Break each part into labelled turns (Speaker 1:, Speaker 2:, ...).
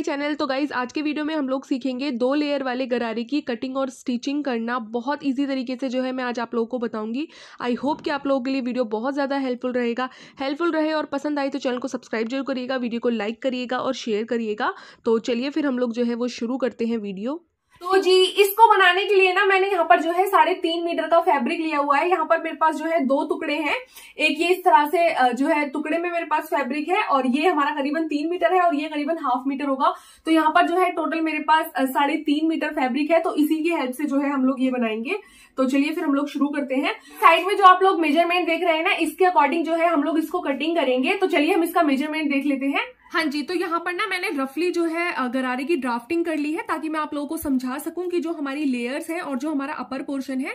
Speaker 1: my channel तो guys आज के वीडियो में हम लोग सीखेंगे दो लेयर वाले गरारे की कटिंग और स्टिचिंग करना बहुत इजी तरीके से जो है मैं आज आप लोगों को बताऊंगी आई होप कि आप लोगों के लिए वीडियो बहुत ज़्यादा हेल्पफुल रहेगा हेल्पफुल रहे और पसंद आई तो चैनल को सब्सक्राइब जरूर करिएगा वीडियो को लाइक करिएगा और शेयर करिएगा तो चलिए फिर हम लोग जो है वो शुरू करते हैं वीडियो तो जी इसको बनाने के लिए ना मैंने यहाँ पर जो है साढ़े तीन मीटर का फैब्रिक लिया हुआ है यहाँ पर मेरे पास जो है दो टुकड़े हैं एक ये इस तरह से जो है टुकड़े में मेरे पास फैब्रिक है और ये हमारा करीबन तीन मीटर है और ये करीबन हाफ मीटर होगा तो यहाँ पर जो है टोटल मेरे पास साढ़े तीन मीटर फैब्रिक है तो इसी की हेल्प से जो है हम लोग ये बनाएंगे तो चलिए फिर हम लोग शुरू करते हैं साइड में जो आप लोग मेजरमेंट देख रहे हैं ना इसके अकॉर्डिंग जो है हम लोग इसको कटिंग करेंगे तो चलिए हम इसका मेजरमेंट देख लेते हैं हाँ जी तो यहाँ पर ना मैंने रफली जो है गरारे की ड्राफ्टिंग कर ली है ताकि मैं आप लोगों को समझा सकूं कि जो हमारी लेयर्स हैं और जो हमारा अपर पोर्शन है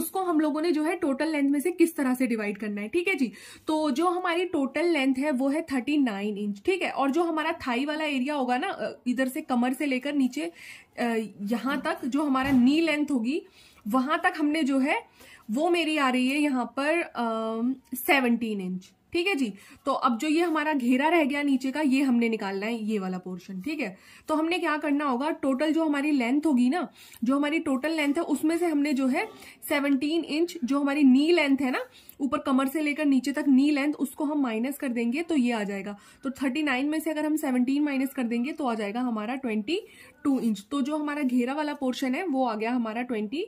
Speaker 1: उसको हम लोगों ने जो है टोटल लेंथ में से किस तरह से डिवाइड करना है ठीक है जी तो जो हमारी टोटल लेंथ है वो है थर्टी नाइन इंच ठीक है और जो हमारा थाई वाला एरिया होगा ना इधर से कमर से लेकर नीचे यहाँ तक जो हमारा नी लेंथ होगी वहां तक हमने जो है वो मेरी आ रही है यहाँ पर सेवनटीन इंच ठीक है जी तो अब जो ये हमारा घेरा रह गया नीचे का ये हमने निकालना है ये वाला पोर्शन ठीक है तो हमने क्या करना होगा टोटल जो हमारी लेंथ होगी ना जो हमारी टोटल लेंथ है उसमें से हमने जो है 17 इंच जो हमारी नी लेंथ है ना ऊपर कमर से लेकर नीचे तक नी लेंथ उसको हम माइनस कर देंगे तो ये आ जाएगा तो 39 में से अगर हम 17 माइनस कर देंगे तो आ जाएगा हमारा 22 इंच तो जो हमारा घेरा वाला पोर्शन है वो आ गया हमारा ट्वेंटी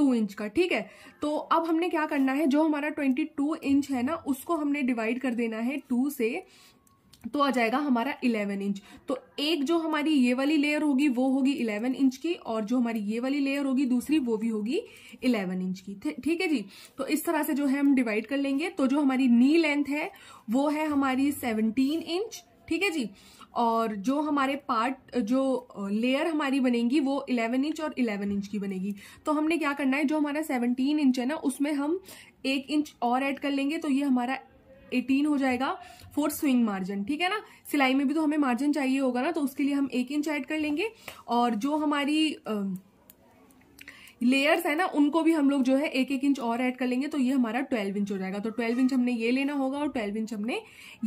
Speaker 1: टू इंच का ठीक है तो अब हमने क्या करना है जो हमारा ट्वेंटी टू इंच है ना उसको हमने डिवाइड कर देना है टू से तो आ जाएगा हमारा 11 इंच तो एक जो हमारी ये वाली लेयर होगी वो होगी 11 इंच की और जो हमारी ये वाली लेयर होगी दूसरी वो भी होगी 11 इंच की ठीक है जी तो इस तरह से जो है हम डिवाइड कर लेंगे तो जो हमारी नी लेंथ है वो है हमारी 17 इंच ठीक है जी और जो हमारे पार्ट जो लेयर हमारी बनेगी वो 11 इंच और 11 इंच की बनेगी तो हमने क्या करना है जो हमारा 17 इंच है ना उसमें हम एक इंच और ऐड कर लेंगे तो ये हमारा 18 हो जाएगा फोर्थ स्विंग मार्जिन ठीक है ना सिलाई में भी तो हमें मार्जिन चाहिए होगा ना तो उसके लिए हम एक इंच ऐड कर लेंगे और जो हमारी लेयर्स है ना उनको भी हम लोग जो है एक एक इंच और ऐड कर लेंगे तो ये हमारा ट्वेल्व इंच हो जाएगा तो ट्वेल्व इंच हमने ये लेना होगा और ट्वेल्व इंच हमने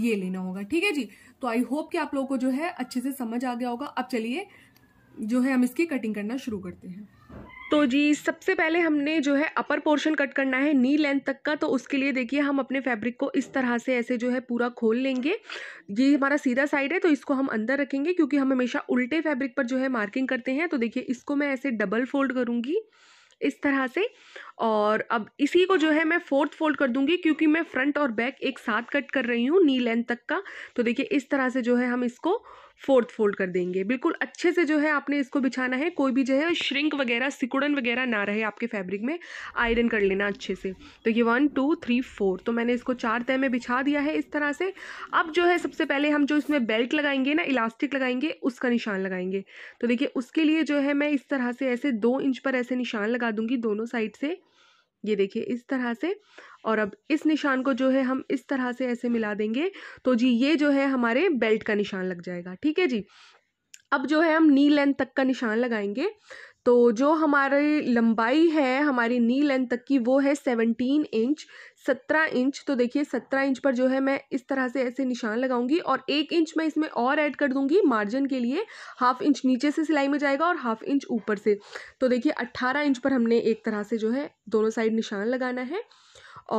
Speaker 1: ये लेना होगा ठीक है जी तो आई होप कि आप लोगों को जो है अच्छे से समझ आ गया होगा अब चलिए जो है हम इसकी कटिंग करना शुरू करते हैं तो जी सबसे पहले हमने जो है अपर पोर्शन कट करना है नी लेंथ तक का तो उसके लिए देखिए हम अपने फैब्रिक को इस तरह से ऐसे जो है पूरा खोल लेंगे ये हमारा सीधा साइड है तो इसको हम अंदर रखेंगे क्योंकि हम हमेशा उल्टे फैब्रिक पर जो है मार्किंग करते हैं तो देखिए इसको मैं ऐसे डबल फोल्ड करूँगी इस तरह से और अब इसी को जो है मैं फोर्थ फोल्ड कर दूंगी क्योंकि मैं फ्रंट और बैक एक साथ कट कर रही हूँ नी लेंथ तक का तो देखिए इस तरह से जो है हम इसको फोर्थ फोल्ड कर देंगे बिल्कुल अच्छे से जो है आपने इसको बिछाना है कोई भी जो है श्रिंक वगैरह सिकुड़न वगैरह ना रहे आपके फैब्रिक में आयरन कर लेना अच्छे से तो ये वन टू थ्री फोर तो मैंने इसको चार तय में बिछा दिया है इस तरह से अब जो है सबसे पहले हम जो इसमें बेल्ट लगाएंगे ना इलास्टिक लगाएंगे उसका निशान लगाएंगे तो देखिए उसके लिए जो है मैं इस तरह से ऐसे दो इंच पर ऐसे निशान लगा दूंगी दोनों साइड से ये देखिए इस तरह से और अब इस निशान को जो है हम इस तरह से ऐसे मिला देंगे तो जी ये जो है हमारे बेल्ट का निशान लग जाएगा ठीक है जी अब जो है हम नी लेंथ तक का निशान लगाएंगे तो जो हमारी लंबाई है हमारी नी लेंथ तक की वो है सेवनटीन इंच सत्रह इंच तो देखिए सत्रह इंच पर जो है मैं इस तरह से ऐसे निशान लगाऊंगी और एक इंच मैं इसमें और ऐड कर दूंगी मार्जिन के लिए हाफ इंच नीचे से सिलाई में जाएगा और हाफ इंच ऊपर से तो देखिए अट्ठारह इंच पर हमने एक तरह से जो है दोनों साइड निशान लगाना है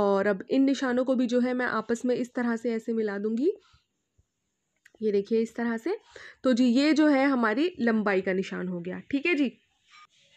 Speaker 1: और अब इन निशानों को भी जो है मैं आपस में इस तरह से ऐसे मिला दूंगी ये देखिए इस तरह से तो जी ये जो है हमारी लंबाई का निशान हो गया ठीक है जी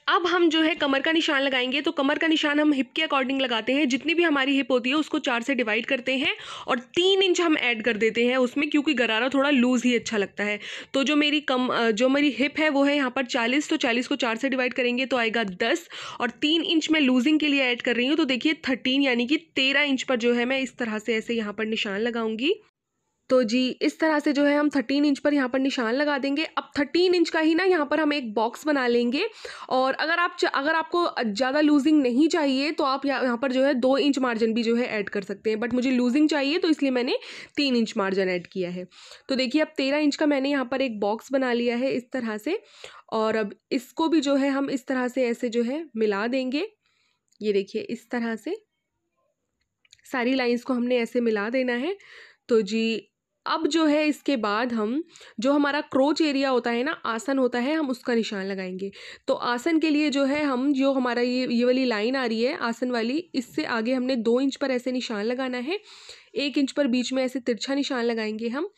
Speaker 1: अब हम जो है कमर का निशान लगाएंगे तो कमर का निशान हम हिप के अकॉर्डिंग लगाते हैं जितनी भी हमारी हिप होती है उसको चार से डिवाइड करते हैं और तीन इंच हम ऐड कर देते हैं उसमें क्योंकि गरारा थोड़ा लूज़ ही अच्छा लगता है तो जो मेरी कम जो मेरी हिप है वो है यहाँ पर चालीस तो चालीस को चार से डिवाइड करेंगे तो आएगा दस और तीन इंच मैं लूजिंग के लिए ऐड कर रही हूँ तो देखिए थर्टीन यानी कि तेरह इंच पर जो है मैं इस तरह से ऐसे यहाँ पर निशान लगाऊंगी तो जी इस तरह से जो है हम थर्टीन इंच पर यहाँ पर निशान लगा देंगे अब थर्टीन इंच का ही ना यहाँ पर हम एक बॉक्स बना लेंगे और अगर आप अगर आपको ज़्यादा लूजिंग नहीं चाहिए तो आप यहाँ पर जो है दो इंच मार्जिन भी जो है ऐड कर सकते हैं बट मुझे लूजिंग चाहिए तो इसलिए मैंने तीन इंच मार्जिन ऐड किया है तो देखिए अब तेरह इंच का मैंने यहाँ पर एक बॉक्स बना लिया है इस तरह से और अब इसको भी जो है हम इस तरह से ऐसे जो है मिला देंगे ये देखिए इस तरह से सारी लाइन्स को हमने ऐसे मिला देना है तो जी अब जो है इसके बाद हम जो हमारा क्रोच एरिया होता है ना आसन होता है हम उसका निशान लगाएंगे तो आसन के लिए जो है हम जो हमारा ये ये वाली लाइन आ रही है आसन वाली इससे आगे हमने दो इंच पर ऐसे निशान लगाना है एक इंच पर बीच में ऐसे तिरछा निशान लगाएंगे हम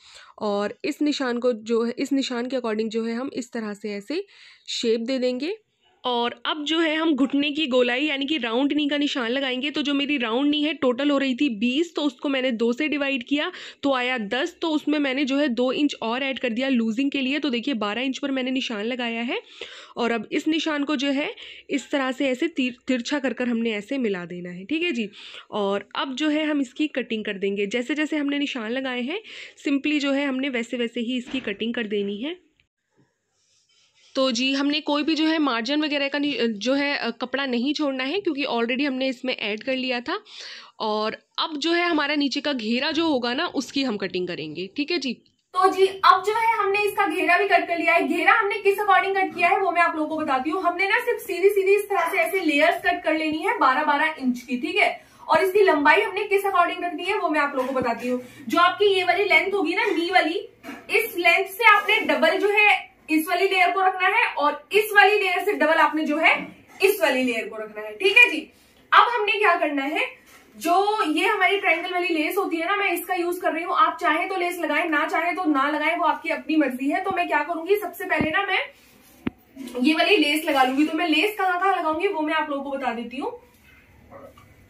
Speaker 1: और इस निशान को जो है इस निशान के अकॉर्डिंग जो है हम इस तरह से ऐसे शेप दे देंगे और अब जो है हम घुटने की गोलाई यानी कि राउंड नी का निशान लगाएंगे तो जो मेरी राउंड नी है टोटल हो रही थी बीस तो उसको मैंने दो से डिवाइड किया तो आया दस तो उसमें मैंने जो है दो इंच और ऐड कर दिया लूजिंग के लिए तो देखिए बारह इंच पर मैंने निशान लगाया है और अब इस निशान को जो है इस तरह से ऐसे तिर तिरछा कर कर हमने ऐसे मिला देना है ठीक है जी और अब जो है हम इसकी कटिंग कर देंगे जैसे जैसे हमने निशान लगाए हैं सिंपली जो है हमने वैसे वैसे ही इसकी कटिंग कर देनी है तो जी हमने कोई भी जो है मार्जिन वगैरह का जो है कपड़ा नहीं छोड़ना है क्योंकि ऑलरेडी हमने इसमें ऐड कर लिया था और अब जो है हमारा नीचे का घेरा जो होगा ना उसकी हम कटिंग करेंगे ठीक है जी तो जी अब जो है हमने इसका घेरा भी कट कर लिया है घेरा हमने किस अकॉर्डिंग कट किया है वो मैं आप लोगों को बताती हूँ हमने ना सिर्फ सीधी सीधी इस तरह से ऐसे लेयर्स कट कर लेनी है बारह बारह इंच की ठीक है और इसकी लंबाई हमने किस अकॉर्डिंग दी है वो मैं आप लोगों को बताती हूँ जो आपकी ये वाली लेंथ होगी ना नी वाली इस लेंथ से आपने डबल जो है इस वाली लेयर को रखना है और इस वाली लेयर से डबल आपने जो है इस वाली लेयर को रखना है ठीक है जी अब हमने क्या करना है जो ये हमारी ट्रायंगल वाली लेस होती है ना मैं इसका यूज कर रही हूँ आप चाहे तो लेस लगाए ना चाहे तो ना लगाए वो आपकी अपनी मर्जी है तो मैं क्या करूंगी सबसे पहले ना मैं ये वाली लेस लगा लूंगी तो मैं लेस कहाँ कहाँ लगाऊंगी वो मैं आप लोगों को बता देती हूँ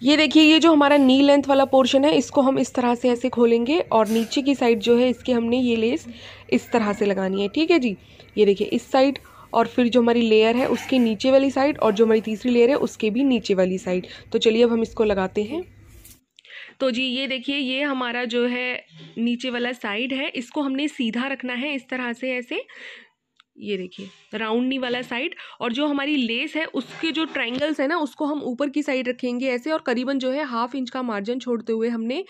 Speaker 1: ये देखिए ये जो हमारा नी लेंथ वाला पोर्शन है इसको हम इस तरह से ऐसे खोलेंगे और नीचे की साइड जो है इसके हमने ये लेस इस तरह से लगानी है ठीक है जी ये देखिए इस साइड और फिर जो हमारी लेयर है उसके नीचे वाली साइड और जो हमारी तीसरी लेयर है उसके भी नीचे वाली साइड तो चलिए अब हम इसको लगाते हैं तो जी ये देखिए ये हमारा जो है नीचे वाला साइड है इसको हमने सीधा रखना है इस तरह से ऐसे ये देखिए राउंडनी वाला साइड और जो हमारी लेस है उसके जो ट्रायंगल्स है ना उसको हम ऊपर की साइड रखेंगे ऐसे और करीबन जो है हाफ इंच का मार्जिन छोड़ते हुए हमने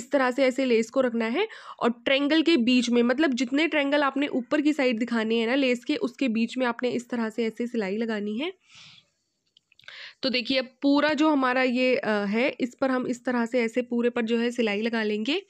Speaker 1: इस तरह से ऐसे लेस को रखना है और ट्रायंगल के बीच में मतलब जितने ट्रायंगल आपने ऊपर की साइड दिखाने हैं ना लेस के उसके बीच में आपने इस तरह से ऐसे सिलाई लगानी है तो देखिए अब पूरा जो हमारा ये है इस पर हम इस तरह से ऐसे पूरे पर जो है सिलाई लगा लेंगे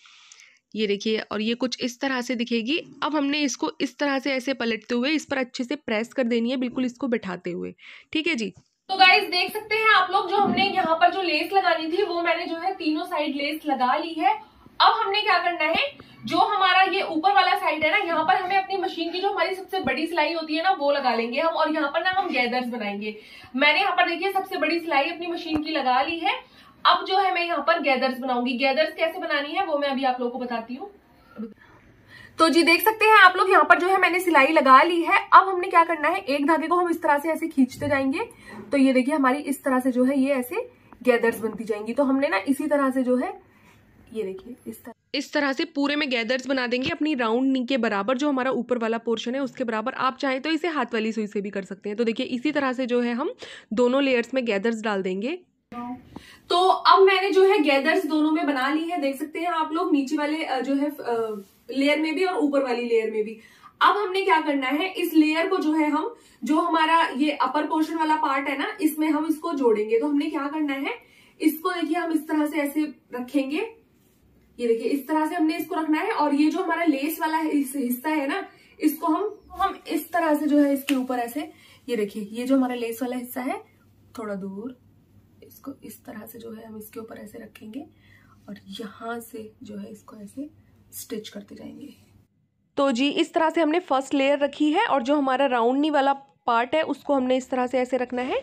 Speaker 1: ये देखिए और ये कुछ इस तरह से दिखेगी अब हमने इसको इस तरह से ऐसे पलटते हुए इस पर अच्छे से प्रेस कर देनी है बिल्कुल इसको बैठाते हुए ठीक है जी तो गाइज देख सकते हैं आप लोग जो हमने यहाँ पर जो लेस लगानी थी वो मैंने जो है तीनों साइड लेस लगा ली है अब हमने क्या करना है जो हमारा ये ऊपर वाला साइड है ना यहाँ पर हमें अपनी मशीन की जो हमारी सबसे बड़ी सिलाई होती है ना वो लगा लेंगे हम और यहाँ पर ना हम गैदर्स बनाएंगे मैंने यहाँ पर देखिए सबसे बड़ी सिलाई अपनी मशीन की लगा ली है अब जो है मैं यहाँ पर गैदर्स बनाऊंगी गैदर्स कैसे बनानी है वो मैं अभी आप लोगों को बताती हूँ तो जी देख सकते हैं आप लोग यहाँ पर जो है मैंने सिलाई लगा ली है अब हमने क्या करना है एक धागे को हम इस तरह से ऐसे खींचते जाएंगे तो ये देखिए हमारी इस तरह से जो है ये ऐसे गैदर्स बनती जाएंगी तो हमने ना इसी तरह से जो है ये देखिए इस तरह इस तरह से पूरे में गैदर्स बना देंगे अपनी राउंड नी के बराबर जो हमारा ऊपर वाला पोर्शन है उसके बराबर आप चाहें तो इसे हाथ वाली सुई से भी कर सकते हैं तो देखिए इसी तरह से जो है हम दोनों लेयर्स में गैदर्स डाल देंगे तो अब मैंने जो है गैदर्स दोनों में बना ली है देख सकते हैं आप लोग नीचे वाले जो है लेयर में भी और ऊपर वाली लेयर में भी अब हमने क्या करना है इस लेयर को जो है हम जो हमारा ये अपर पोर्शन वाला पार्ट है ना इसमें हम इसको जोड़ेंगे तो हमने क्या करना है इसको देखिए हम इस तरह से ऐसे रखेंगे ये देखिए इस तरह से हमने इसको रखना है और ये जो हमारा लेस वाला हिस्सा है ना इसको हम हम इस तरह से जो है इसके ऊपर ऐसे ये देखिए ये जो हमारा लेस वाला हिस्सा है थोड़ा दूर इसको इस तरह से जो है हम इसके ऊपर ऐसे रखेंगे और यहाँ से जो है इसको ऐसे स्टिच करते जाएंगे तो जी इस तरह से हमने फर्स्ट लेयर रखी है और जो हमारा राउंडनी वाला पार्ट है उसको हमने इस तरह से ऐसे रखना है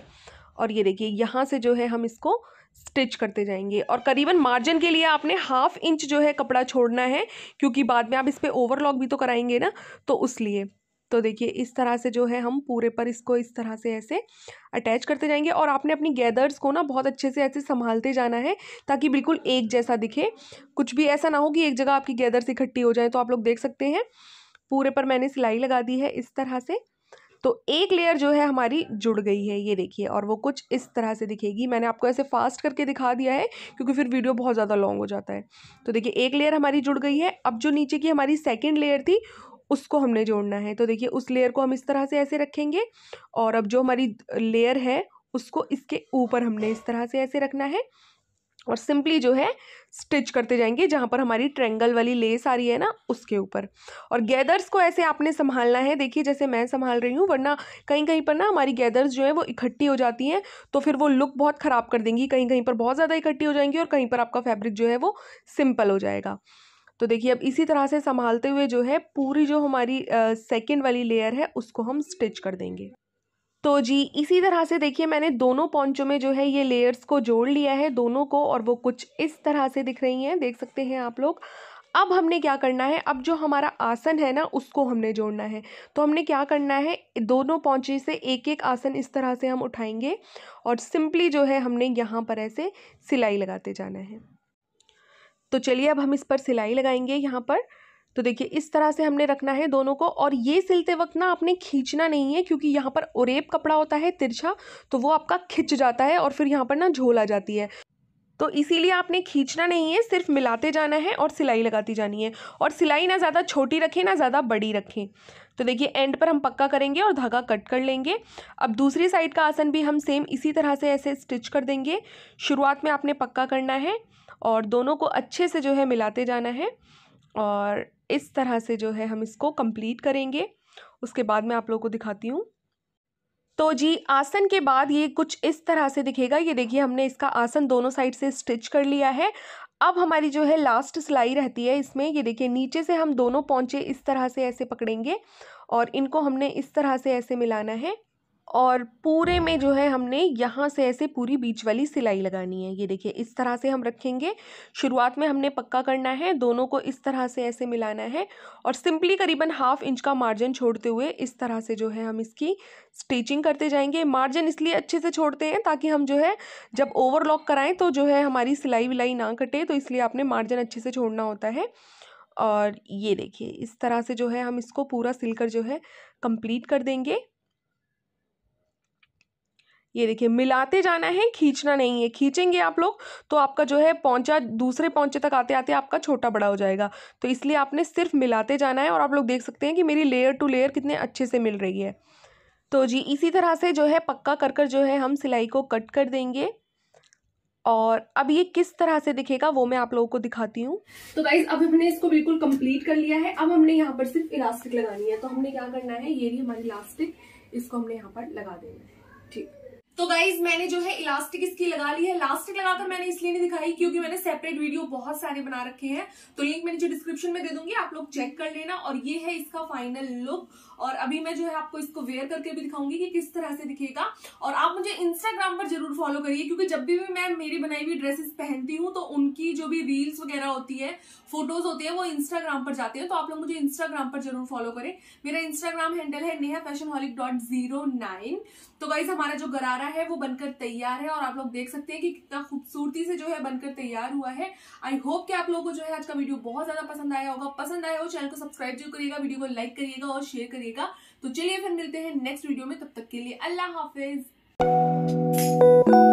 Speaker 1: और ये देखिए यहाँ से जो है हम इसको स्टिच करते जाएंगे और करीबन मार्जिन के लिए आपने हाफ इंच जो है कपड़ा छोड़ना है क्योंकि बाद में आप इस पर ओवरलॉक भी तो कराएंगे ना तो उस लिए तो देखिए इस तरह से जो है हम पूरे पर इसको इस तरह से ऐसे अटैच करते जाएंगे और आपने अपनी गैदर्स को ना बहुत अच्छे से ऐसे संभालते जाना है ताकि बिल्कुल एक जैसा दिखे कुछ भी ऐसा ना हो कि एक जगह आपकी गैदर्स इकट्ठी हो जाए तो आप लोग देख सकते हैं पूरे पर मैंने सिलाई लगा दी है इस तरह से तो एक लेयर जो है हमारी जुड़ गई है ये देखिए और वो कुछ इस तरह से दिखेगी मैंने आपको ऐसे फास्ट करके दिखा दिया है क्योंकि फिर वीडियो बहुत ज़्यादा लॉन्ग हो जाता है तो देखिए एक लेयर हमारी जुड़ गई है अब जो नीचे की हमारी सेकेंड लेयर थी उसको हमने जोड़ना है तो देखिए उस लेयर को हम इस तरह से ऐसे रखेंगे और अब जो हमारी लेयर है उसको इसके ऊपर हमने इस तरह से ऐसे रखना है और सिंपली जो है स्टिच करते जाएंगे जहाँ पर हमारी ट्रेंगल वाली लेस आ रही है ना उसके ऊपर और गैदर्स को ऐसे आपने संभालना है देखिए जैसे मैं संभाल रही हूँ वरना कहीं कहीं पर ना हमारी गैदर्स जो है वो इकट्ठी हो जाती हैं तो फिर वो लुक बहुत ख़राब कर देंगी कहीं कहीं पर बहुत ज़्यादा इकट्ठी हो जाएंगी और कहीं पर आपका फैब्रिक जो है वो सिंपल हो जाएगा तो देखिए अब इसी तरह से संभालते हुए जो है पूरी जो हमारी सेकेंड वाली लेयर है उसको हम स्टिच कर देंगे तो जी इसी तरह से देखिए मैंने दोनों पॉन्चों में जो है ये लेयर्स को जोड़ लिया है दोनों को और वो कुछ इस तरह से दिख रही हैं देख सकते हैं आप लोग अब हमने क्या करना है अब जो हमारा आसन है ना उसको हमने जोड़ना है तो हमने क्या करना है दोनों पौचे से एक एक आसन इस तरह से हम उठाएंगे और सिंपली जो है हमने यहाँ पर ऐसे सिलाई लगाते जाना है तो चलिए अब हम इस पर सिलाई लगाएंगे यहाँ पर तो देखिए इस तरह से हमने रखना है दोनों को और ये सिलते वक्त ना आपने खींचना नहीं है क्योंकि यहाँ पर ओरेब कपड़ा होता है तिरछा तो वो आपका खिंच जाता है और फिर यहाँ पर ना झोल आ जाती है तो इसीलिए आपने खींचना नहीं है सिर्फ मिलाते जाना है और सिलाई लगाती जानी है और सिलाई ना ज़्यादा छोटी रखें ना ज़्यादा बड़ी रखें तो देखिए एंड पर हम पक्का करेंगे और धागा कट कर लेंगे अब दूसरी साइड का आसन भी हम सेम इसी तरह से ऐसे स्टिच कर देंगे शुरुआत में आपने पक्का करना है और दोनों को अच्छे से जो है मिलाते जाना है और इस तरह से जो है हम इसको कंप्लीट करेंगे उसके बाद मैं आप लोगों को दिखाती हूँ तो जी आसन के बाद ये कुछ इस तरह से दिखेगा ये देखिए हमने इसका आसन दोनों साइड से स्टिच कर लिया है अब हमारी जो है लास्ट सिलाई रहती है इसमें ये देखिए नीचे से हम दोनों पौचे इस तरह से ऐसे पकड़ेंगे और इनको हमने इस तरह से ऐसे मिलाना है और पूरे में जो है हमने यहाँ से ऐसे पूरी बीच वाली सिलाई लगानी है ये देखिए इस तरह से हम रखेंगे शुरुआत में हमने पक्का करना है दोनों को इस तरह से ऐसे मिलाना है और सिंपली करीबन हाफ इंच का मार्जिन छोड़ते हुए इस तरह से जो है हम इसकी स्टिचिंग करते जाएंगे मार्जिन इसलिए अच्छे से छोड़ते हैं ताकि हम जो है जब ओवरलॉक कराएँ तो जो है हमारी सिलाई विलाई ना कटे तो इसलिए आपने मार्जिन अच्छे से छोड़ना होता है और ये देखिए इस तरह से जो है हम इसको पूरा सिलकर जो है कंप्लीट कर देंगे ये देखिए मिलाते जाना है खींचना नहीं है खींचेंगे आप लोग तो आपका जो है पौचा दूसरे पहुंचे तक आते आते आपका छोटा बड़ा हो जाएगा तो इसलिए आपने सिर्फ मिलाते जाना है और आप लोग देख सकते हैं कि मेरी लेयर टू लेयर कितने अच्छे से मिल रही है तो जी इसी तरह से जो है पक्का कर कर जो है हम सिलाई को कट कर देंगे और अब ये किस तरह से दिखेगा वो मैं आप लोगों को दिखाती हूँ तो गाइज अब हमने इसको बिल्कुल कंप्लीट कर लिया है अब हमने यहाँ पर सिर्फ इलास्टिक लगानी है तो हमने क्या करना है ये हमारी इलास्टिक इसको हमने यहाँ पर लगा देना है ठीक तो गाइज मैंने जो है इलास्टिक इसकी लगा ली है इलास्टिक लगाकर मैंने इसलिए नहीं दिखाई क्योंकि मैंने सेपरेट वीडियो बहुत सारे बना रखे हैं तो लिंक मैंने जो डिस्क्रिप्शन में दे दूंगी आप लोग चेक कर लेना और ये है इसका फाइनल लुक और अभी मैं जो है आपको इसको वेयर करके भी दिखाऊंगी कि किस तरह से दिखेगा और आप मुझे इंस्टाग्राम पर जरूर फॉलो करिए क्योंकि जब भी मैं मेरी बनाई हुई ड्रेसेस पहनती हूँ तो उनकी जो भी रील्स वगैरह होती है फोटोज होती है वो इंस्टाग्राम पर जाते हैं तो आप लोग मुझे इंस्टाग्राम पर जरूर फॉलो करें मेरा इंस्टाग्राम हैंडल है Neha fashionholic dot zero nine तो गाइज हमारा जो गरारा है वो बनकर तैयार है और आप लोग देख सकते हैं कि कितना खूबसूरती से जो है बनकर तैयार हुआ है आई होप कि आप लोगों को जो है आज का वीडियो बहुत ज्यादा पसंद आया होगा पसंद आया हो चैनल को सब्सक्राइब जरूर करिएगा वीडियो को लाइक करिएगा और शेयर करिएगा तो चलिए फिर मिलते हैं नेक्स्ट वीडियो में तब तक के लिए अल्लाह हाफिज